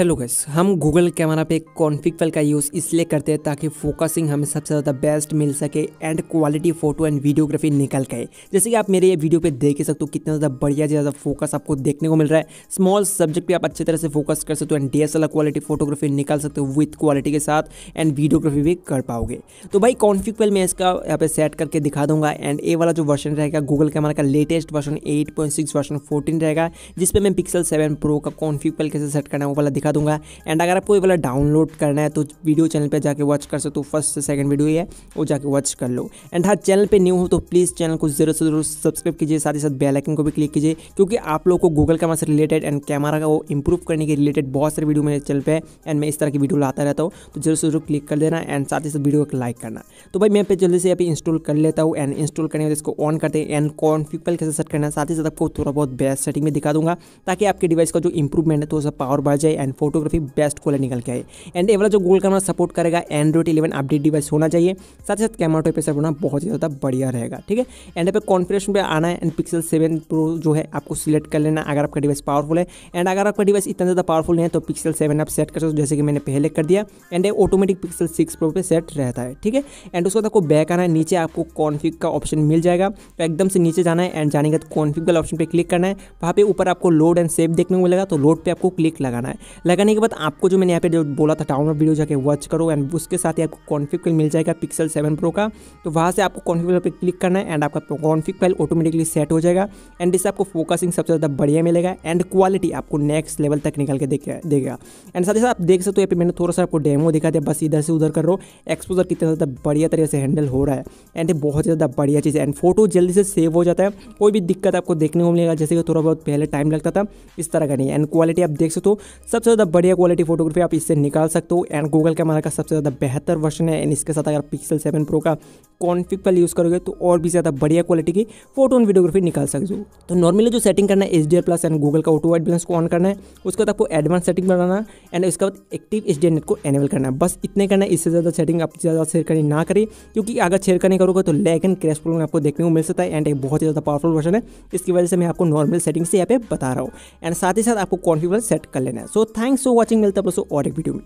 hello guys हम Google camera पे config file का यूज़ इसलिए करते हैं ताकि फोकसिंग हमें सबसे ज़्यादा बेस्ट मिल सके and quality photo and videography निकल गए जैसे कि आप मेरे ये वीडियो पे देख ही सकते हो कितना ज़्यादा बढ़िया ज़्यादा फोकस आपको देखने को मिल रहा है स्मॉल सब्जेक्ट पे आप अच्छी तरह से फोकस कर सकते हो एंड डी क्वालिटी फोटोग्राफी निकाल सकते हो विथ क्वालिटी के साथ एंड वीडियोग्राफी भी कर पाओगे तो भाई कॉन्फिक फाइल मैं इसका यहाँ पे सेट करके दिखा दूंगा एंड ए वाला जो वर्षन रहेगा गूगल कैमरा का latest version eight version fourteen रहेगा जिसपे मैं पिक्सल सेवन प्रो का कॉन्फिक फाइल कैसे सेट करना है वो वाला दिखा दिखा दूंगा एंड अगर आपको ये वाला डाउनलोड करना है तो वीडियो चैनल पर जाके वॉच कर सकते हो फर्स्ट से सेकंड वीडियो है वो जाके वॉच कर लो एंड हाँ चैनल पर न्यू हो तो प्लीज़ चैनल को जरूर से जरूर सब्सक्राइब कीजिए साथ ही साथ बेलाइकन को भी क्लिक कीजिए क्योंकि आप लोग को गूगल कैमरा से रिलेटेड एंड कैमरा का वो इंप्रूव करने के रिलेटेड बहुत सारे वीडियो मेरे चैनल पर एंड मैं इस तरह की वीडियो लाता रहता हूँ तो जरूर से जरूर क्लिक कर देना एंड साथ ही साथ वीडियो को लाइक करना तो भाई मैं पे जल्दी से अभी इंस्टॉल कर लेता हूँ एंड इंस्टॉल करने में इसको ऑन करते हैं एंड कॉन्फ्लिक पैल कैसे सेट करना है साथ ही साथ आपको थोड़ा बहुत बेस्ट सेटिंग में दिखा दूंगा ताकि आपके डिवाइस का जो इंप्रूवमेंट है थोड़ा सा पावर बढ़ जाए एंड फोटोग्राफी बेस्ट क्वालिटी निकल के आए एंड ये वाला जो गोल कैमरा सपोर्ट करेगा एंड्रॉइड इलेवन अपडेट डिवाइस होना चाहिए साथ ही साथ कैमरा टॉप पेसर होना बहुत ही ज़्यादा बढ़िया रहेगा ठीक है एंड पे कॉन्फ्रेशन पे आना है एंड पिक्सल सेवन प्रो जो है आपको सिलेक्ट कर लेना अगर आपका डिवाइस पावरफुल है एंड अगर आपका डिवाइस इतना ज़्यादा पावरफुल नहीं है तो पिक्सल सेवन आप सेट कर सकते हो जैसे कि मैंने पहले कर दिया एंड ये ऑटोमेटिक पिक्सल सिक्स प्रो पे सेट रहता है ठीक है एंड उसके बाद आपको बैक आना है नीचे आपको कॉन्फिग का ऑप्शन मिल जाएगा तो एकदम से नीचे जाना है एंड जाने के बाद कॉन्फिग वाले ऑप्शन पर क्लिक करना है वहाँ पे ऊपर आपको लोड एंड सेव देखने को मिलेगा तो लोड पर आपको क्लिक लगाना है लगाने के बाद आपको जो मैंने यहाँ पे जो बोला था डाउनलोड वीडियो जाके वॉच करो एंड उसके साथ ही आपको कॉन्फिक फाइल मिल जाएगा पिक्सल सेवन प्रो का तो वहाँ से आपको कॉन्फिक फाइल पर क्लिक करना है एंड आपका कॉन्फिक फाइल ऑटोमेटिकली सेट हो जाएगा एंड इससे आपको फोकसिंग सबसे ज़्यादा बढ़िया मिलेगा एंड क्वालिटी आपको नेक्स्ट लेवल तक निकल के देगा एंड साथ ही साथ आप देख सकते हो यहाँ पे मैंने थोड़ा सा आपको डेमो दिखा दिया बस इधर से उधर कर रहा एक्सपोजर कितना ज़्यादा बढ़िया तरीके से हैंडल हो रहा है एंड बहुत ज़्यादा बढ़िया चीज़ है एंड फोटो जल्दी से सेव हो जाता है कोई भी दिक्कत आपको देखने को मिलेगा जैसे कि थोड़ा बहुत पहले टाइम लगता था इस तरह का नहीं एंड क्वालिटी आप देख सकते हो सबसे सबसे ज़्यादा बढ़िया क्वालिटी फोटोग्राफी आप इससे निकाल सकते हो एंड गूगल कैमरा का सबसे ज़्यादा बेहतर वर्जन है एंड इसके साथ अगर पिक्सल सेवन प्रो का कॉन्फिक पर यूज़ करोगे तो और भी ज़्यादा बढ़िया क्वालिटी की फोटो एंड वीडियोग्राफी निकाल सकते हो तो नॉर्मली जो सेटिंग करना है H D plus and Google का ऑटो वाइट बैलेंस को ऑन करना है उसके बाद आपको एडवांस सेटिंग बनाना एंड उसके बाद एक्टिव एच नेट को एनेबल करना है बस इतने करना है इससे ज़्यादा सेटिंग आप ज़्यादा शेयर करनी ना करें क्योंकि अगर शेयर करने करोगे तो लैग एंड क्रैश प्रॉब्लम आपको देखने को मिल सकता है एंड एक बहुत ही ज़्यादा पावरफुल वर्जन है इसकी वजह से मैं आपको नॉर्मल सेटिंग से यहाँ पे बता रहा हूँ एंड साथ ही साथ आपको कॉन्फिगर सेट कर लेना है so so, thanks for watching मिलता है और एक वीडियो में